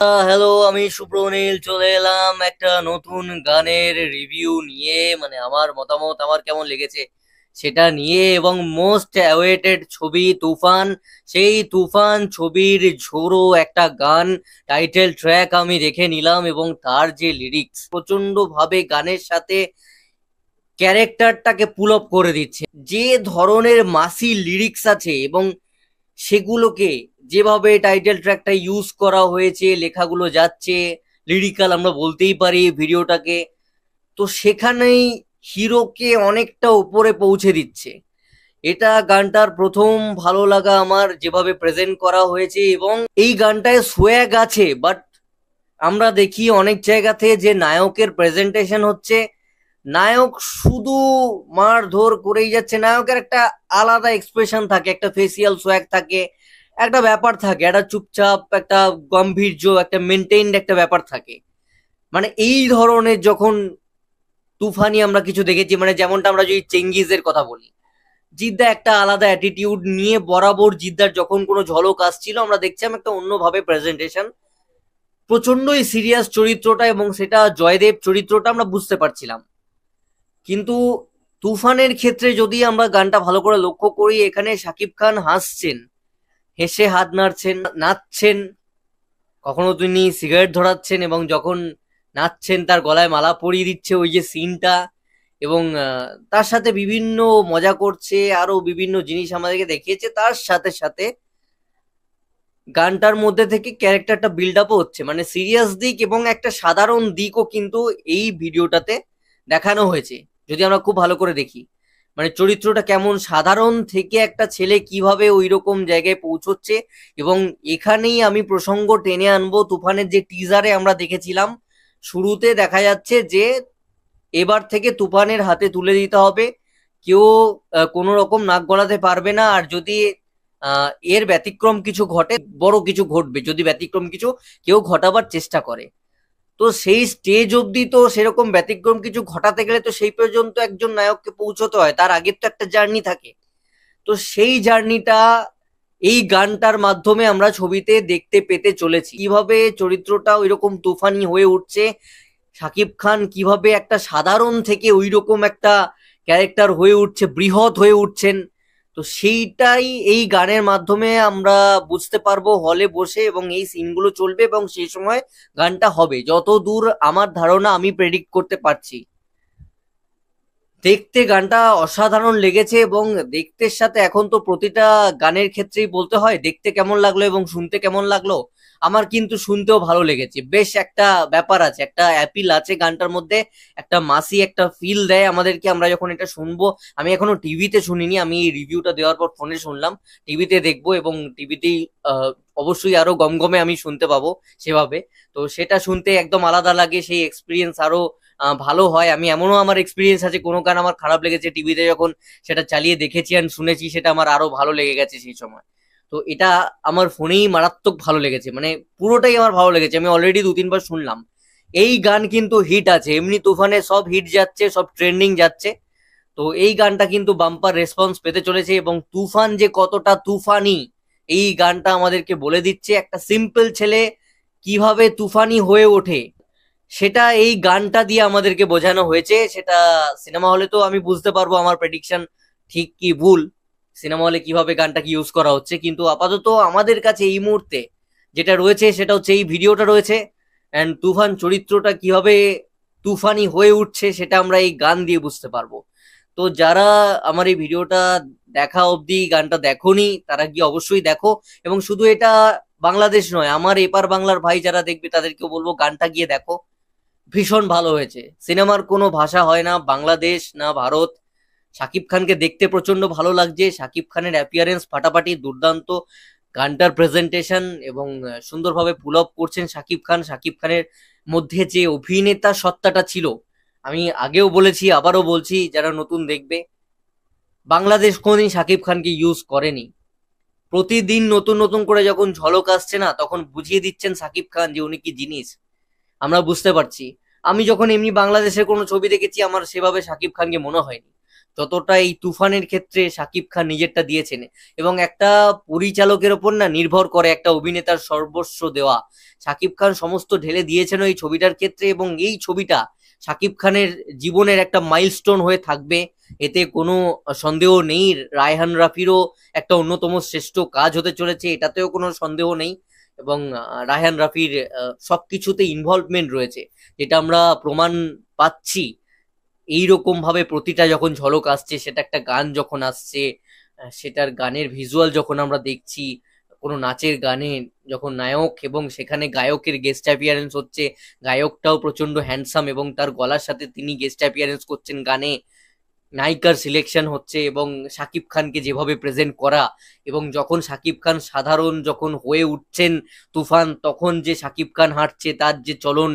hello আমি সুপ্রনীল চলে এলাম একটা নতুন গানের রিভিউ নিয়ে মানে আমার মতামত আমার কেমন লেগেছে সেটা নিয়ে এবং মোস্ট অ্যাওয়েটেড ছবি তুফান সেই তুফান ছবির ঝোড়ো একটা গান টাইটেল ট্র্যাক আমি দেখে নিলাম এবং তার যে লিরিক্স প্রচণ্ডভাবে গানের সাথে ক্যারেক্টারটাকে পুল আপ করে দিচ্ছে যে ধরনের মাসি লিরিক্স আছে এবং সেগুলোকে যেভাবে টাইটেল ট্র্যাকটা ইউজ করা হয়েছে লেখাগুলো যাচ্ছে লিরিক্যাল আমরা বলতেই পারি ভিডিওটাকে তো সেখানেই হিরোকে অনেকটা উপরে পৌঁছে দিচ্ছে এটা গানটার প্রথম ভালো লাগা আমার যেভাবে প্রেজেন্ট করা হয়েছে এবং এই গানটায় সোয়াগ আছে বাট আমরা দেখি অনেক জায়গাতে যে নায়কের প্রেজেন্টেশন হচ্ছে নায়ক শুধু মার ধর করেই যাচ্ছে নায়কের একটা আলাদা এক্সপ্রেশন থাকে একটা ফেসিয়াল সোয়াগ থাকে একটা ব্যাপার থাকে একটা চুপচাপ একটা গম্ভীর্য একটা মেনটেইনড একটা ব্যাপার থাকে মানে এই ধরনের যখন তুফানি আমরা কিছু দেখেছি মানে যেমনটা আমরা যদি চেঙ্গিজের কথা বলি জিদ্দা একটা আলাদা অ্যাটিটিউড নিয়ে বরাবর জিদ্দার যখন কোনো ঝলক আসছিল আমরা দেখছিলাম একটা অন্যভাবে প্রেজেন্টেশন প্রচন্ডই সিরিয়াস চরিত্রটা এবং সেটা জয়দেব চরিত্রটা আমরা বুঝতে পারছিলাম কিন্তু তুফানের ক্ষেত্রে যদি আমরা গানটা ভালো করে লক্ষ্য করি এখানে শাকিব খান হাসছেন হেসে হাত নাড়ছেন নাচছেন কখনো তিনি সিগারেট ধরাচ্ছেন এবং যখন নাচছেন তার গলায় মালা পরিয়ে দিচ্ছে ওই যে সিনটা এবং তার সাথে বিভিন্ন মজা করছে আরো বিভিন্ন জিনিস আমাদেরকে দেখিয়েছে তার সাথে সাথে গানটার মধ্যে থেকে ক্যারেক্টারটা বিল্ড আপও হচ্ছে মানে সিরিয়াস দিক এবং একটা সাধারণ দিকও কিন্তু এই ভিডিওটাতে দেখানো হয়েছে যদি আমরা খুব ভালো করে দেখি মানে চরিত্রটা কেমন সাধারণ থেকে একটা ছেলে কিভাবে ওই রকম জায়গায় পৌঁছচ্ছে এবং এখানেই আমি প্রসঙ্গ টেনে আনবো তুফানের যে টিজারে আমরা দেখেছিলাম শুরুতে দেখা যাচ্ছে যে এবার থেকে তুফানের হাতে তুলে দিতে হবে কেউ কোনো রকম নাক গলাতে পারবে না আর যদি এর ব্যতিক্রম কিছু ঘটে বড় কিছু ঘটবে যদি ব্যতিক্রম কিছু কেউ ঘটাবার চেষ্টা করে তো সেই স্টেজ অবধি তো সেরকম ব্যতিক্রম কিছু ঘটাতে গেলে তো সেই পর্যন্ত একজন নায়ককে পৌঁছতে হয় তার আগের তো একটা জার্নি থাকে তো সেই জার্নিটা এই গানটার মাধ্যমে আমরা ছবিতে দেখতে পেতে চলেছি কিভাবে চরিত্রটা রকম তুফানি হয়ে উঠছে সাকিব খান কিভাবে একটা সাধারণ থেকে ওই রকম একটা ক্যারেক্টার হয়ে উঠছে বৃহৎ হয়ে উঠছেন তো সেইটাই এই গানের মাধ্যমে আমরা বুঝতে পারবো হলে বসে এবং এই সিনগুলো চলবে এবং সেই সময় গানটা হবে যত দূর আমার ধারণা আমি প্রেডিক্ট করতে পারছি দেখতে গানটা অসাধারণ লেগেছে এবং দেখতে সাথে এখন তো প্রতিটা গানের ক্ষেত্রেই বলতে হয় দেখতে কেমন লাগলো এবং শুনতে কেমন লাগলো আমার কিন্তু শুনতেও ভালো লেগেছে বেশ একটা ব্যাপার আছে একটা অ্যাপিল আছে গানটার মধ্যে একটা মাসি একটা ফিল দেয় আমাদেরকে আমরা যখন এটা শুনবো আমি এখনো টিভিতে শুনিনি আমি এই রিভিউটা দেওয়ার পর ফোনে শুনলাম টিভিতে দেখবো এবং টিভিতেই অবশ্যই আরো গমগমে আমি শুনতে পাবো সেভাবে তো সেটা শুনতে একদম আলাদা লাগে সেই এক্সপিরিয়েন্স আরো ভালো হয় আমি এমনও আমার এক্সপিরিয়েন্স আছে কোনো গান আমার খারাপ লেগেছে টিভিতে যখন সেটা চালিয়ে দেখেছি আর শুনেছি সেটা আমার আরো ভালো লেগে গেছে সেই সময় তো এটা আমার ফোনেই মারাত্মক ভালো লেগেছে মানে পুরোটাই আমার ভালো লেগেছে আমি অলরেডি দু তিনবার শুনলাম এই গান কিন্তু হিট আছে এমনি তুফানে সব হিট যাচ্ছে সব ট্রেন্ডিং যাচ্ছে তো এই গানটা কিন্তু বাম্পার রেসপন্স পেতে চলেছে এবং তুফান যে কতটা তুফানি এই গানটা আমাদেরকে বলে দিচ্ছে একটা সিম্পল ছেলে কিভাবে তুফানি হয়ে ওঠে সেটা এই গানটা দিয়ে আমাদেরকে বোঝানো হয়েছে সেটা সিনেমা হলে তো আমি বুঝতে পারবো আমার প্রেডিকশন ঠিক কি ভুল সিনেমা হলে কিভাবে গানটাকে ইউজ করা হচ্ছে কিন্তু আপাতত আমাদের কাছে এই মুহূর্তে যেটা রয়েছে সেটা হচ্ছে এই ভিডিওটা রয়েছে অ্যান্ড তুফান চরিত্রটা কিভাবে তুফানি হয়ে উঠছে সেটা আমরা এই গান দিয়ে বুঝতে পারবো তো যারা আমার এই ভিডিওটা দেখা অবধি গানটা দেখোনি তারা গিয়ে অবশ্যই দেখো এবং শুধু এটা বাংলাদেশ নয় আমার এপার বাংলার ভাই যারা দেখবে তাদেরকেও বলবো গানটা গিয়ে দেখো ভীষণ ভালো হয়েছে সিনেমার কোনো ভাষা হয় না বাংলাদেশ না ভারত শাকিব খানকে দেখতে প্রচন্ড ভালো লাগছে শাকিব খানের অ্যাপিয়ারেন্স ফাটাফাটি দুর্দান্ত গানটার প্রেজেন্টেশন এবং সুন্দরভাবে পুল আপ করছেন শাকিব খান শাকিব খানের মধ্যে যে অভিনেতা সত্তাটা ছিল আমি আগেও বলেছি আবারও বলছি যারা নতুন দেখবে বাংলাদেশ কোনোদিন শাকিব খানকে ইউজ করেনি প্রতিদিন নতুন নতুন করে যখন ঝলক আসছে না তখন বুঝিয়ে দিচ্ছেন সাকিব খান যে উনি কি জিনিস আমরা বুঝতে পারছি আমি যখন এমনি বাংলাদেশের কোনো ছবি দেখেছি আমার সেভাবে সাকিব খানকে মনে হয়নি যতটা এই তুফানের ক্ষেত্রে সাকিব খান নিজেরটা দিয়েছেন এবং একটা পরিচালকের ওপর না নির্ভর করে একটা অভিনেতার সর্বস্ব দেওয়া সাকিব খান সমস্ত ঢেলে দিয়েছেন ওই ছবিটার ক্ষেত্রে এবং এই ছবিটা সাকিব খানের জীবনের একটা মাইলস্টোন হয়ে থাকবে এতে কোনো সন্দেহ নেই রায়হান রাফিরও একটা অন্যতম শ্রেষ্ঠ কাজ হতে চলেছে এটাতেও কোনো সন্দেহ নেই এবং রায়হান রাফির সবকিছুতে ইনভলভমেন্ট রয়েছে যেটা আমরা প্রমাণ পাচ্ছি ভাবে প্রতিটা যখন ঝলক আসছে সেটা একটা গান যখন আসছে সেটার গানের ভিজুয়াল যখন আমরা দেখছি কোনো নাচের গানে যখন নায়ক এবং সেখানে গায়কের গেস্ট অ্যাপিয়ারেন্স হচ্ছে গায়কটাও প্রচন্ড হ্যান্ডসাম এবং তার গলার সাথে তিনি গেস্ট অ্যাপিয়ারেন্স করছেন গানে নায়িকার সিলেকশন হচ্ছে এবং সাকিব খানকে যেভাবে প্রেজেন্ট করা এবং যখন সাকিব খান সাধারণ যখন হয়ে উঠছেন তুফান তখন যে সাকিব খান হাঁটছে তার যে চলন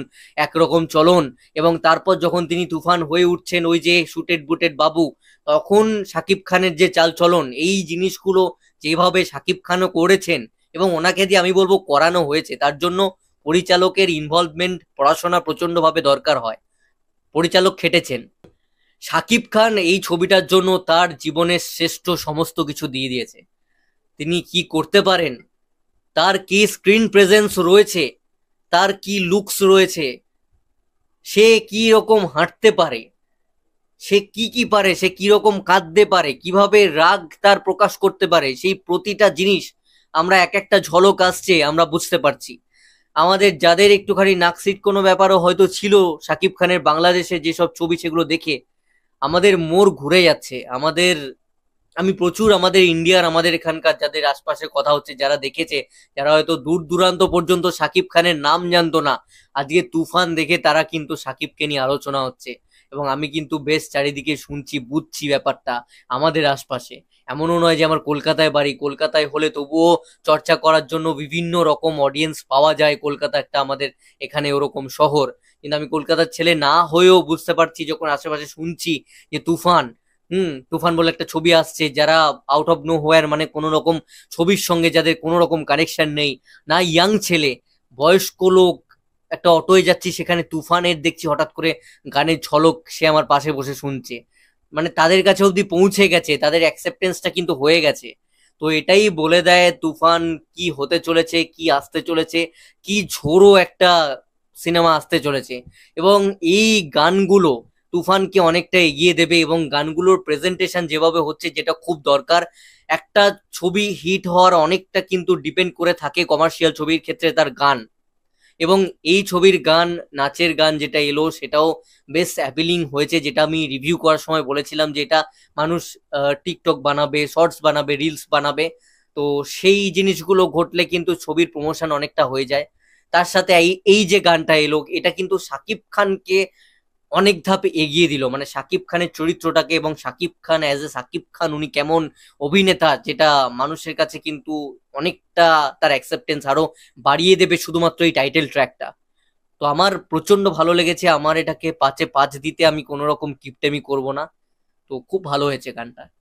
একরকম চলন এবং তারপর যখন তিনি তুফান হয়ে উঠছেন ওই যে শুটেড বুটেড বাবু তখন সাকিব খানের যে চাল চলন এই জিনিসগুলো যেভাবে সাকিব খানও করেছেন এবং ওনাকে দিয়ে আমি বলবো করানো হয়েছে তার জন্য পরিচালকের ইনভলভমেন্ট পড়াশোনা প্রচণ্ডভাবে দরকার হয় পরিচালক খেটেছেন শাকিব খান এই ছবিটার জন্য তার জীবনের শ্রেষ্ঠ সমস্ত কিছু দিয়ে দিয়েছে তিনি কি করতে পারেন তার কি স্ক্রিন প্রেজেন্স রয়েছে তার কি লুকস রয়েছে সে কি রকম হাঁটতে পারে সে কি কি পারে সে কি রকম কাঁদতে পারে কিভাবে রাগ তার প্রকাশ করতে পারে সেই প্রতিটা জিনিস আমরা এক একটা ঝলক আসছে আমরা বুঝতে পারছি আমাদের যাদের একটুখানি নাকসিট কোনো ব্যাপারও হয়তো ছিল সাকিব খানের বাংলাদেশে যেসব ছবি সেগুলো দেখে আমাদের মোর ঘুরে যাচ্ছে আমাদের আমি প্রচুর আমাদের ইন্ডিয়ার আমাদের এখানকার যাদের আশপাশে কথা হচ্ছে যারা দেখেছে যারা হয়তো দূর দূরান্ত পর্যন্ত সাকিব খানের নাম জানতো না আজকে তুফান দেখে তারা কিন্তু সাকিবকে নিয়ে আলোচনা হচ্ছে এবং আমি কিন্তু বেশ চারিদিকে শুনছি বুঝছি ব্যাপারটা আমাদের আশপাশে এমনও নয় যে আমার কলকাতায় বাড়ি কলকাতায় হলে তবুও চর্চা করার জন্য বিভিন্ন রকম অডিয়েন্স পাওয়া যায় কলকাতা একটা আমাদের এখানে ওরকম শহর কিন্তু আমি কলকাতার ছেলে না হয়েও বুঝতে পারছি যখন আশেপাশে শুনছি যে তুফান হুম তুফান বলে একটা ছবি আসছে যারা আউট অফ নো হোয়ার মানে কোনো রকম ছবির সঙ্গে যাদের কোনো রকম কানেকশন নেই না ইয়াং ছেলে বয়স্ক লোক একটা অটোয় যাচ্ছি সেখানে তুফানের দেখছি হঠাৎ করে গানের ঝলক সে আমার পাশে বসে শুনছে মানে তাদের কাছে অবধি পৌঁছে গেছে তাদের অ্যাকসেপ্টেন্সটা কিন্তু হয়ে গেছে তো এটাই বলে দেয় তুফান কি হতে চলেছে কি আসতে চলেছে কি ঝোড়ো একটা সিনেমা আসতে চলেছে এবং এই গানগুলো তুফানকে অনেকটা এগিয়ে দেবে এবং গানগুলোর প্রেজেন্টেশন যেভাবে হচ্ছে যেটা খুব দরকার একটা ছবি হিট হওয়ার অনেকটা কিন্তু ডিপেন্ড করে থাকে কমার্শিয়াল ছবির ক্ষেত্রে তার গান এবং এই ছবির গান নাচের গান যেটা এলো সেটাও বেশ অ্যাপিলিং হয়েছে যেটা আমি রিভিউ করার সময় বলেছিলাম যে এটা মানুষ টিকটক বানাবে শর্টস বানাবে রিলস বানাবে তো সেই জিনিসগুলো ঘটলে কিন্তু ছবির প্রমোশন অনেকটা হয়ে যায় তার সাথে এই যে গানটা এলো এটা কিন্তু সাকিব খানকে অনেক ধাপ এগিয়ে দিল মানে সাকিব খানের চরিত্রটাকে এবং সাকিব খান অ্যাজ এ সাকিব খান উনি কেমন অভিনেতা যেটা মানুষের কাছে কিন্তু অনেকটা তার অ্যাকসেপ্টেন্স আরো বাড়িয়ে দেবে শুধুমাত্র এই টাইটেল ট্র্যাকটা তো আমার প্রচন্ড ভালো লেগেছে আমার এটাকে পাঁচে পাঁচ দিতে আমি কোনো রকম কিপটেমি করব না তো খুব ভালো হয়েছে গানটা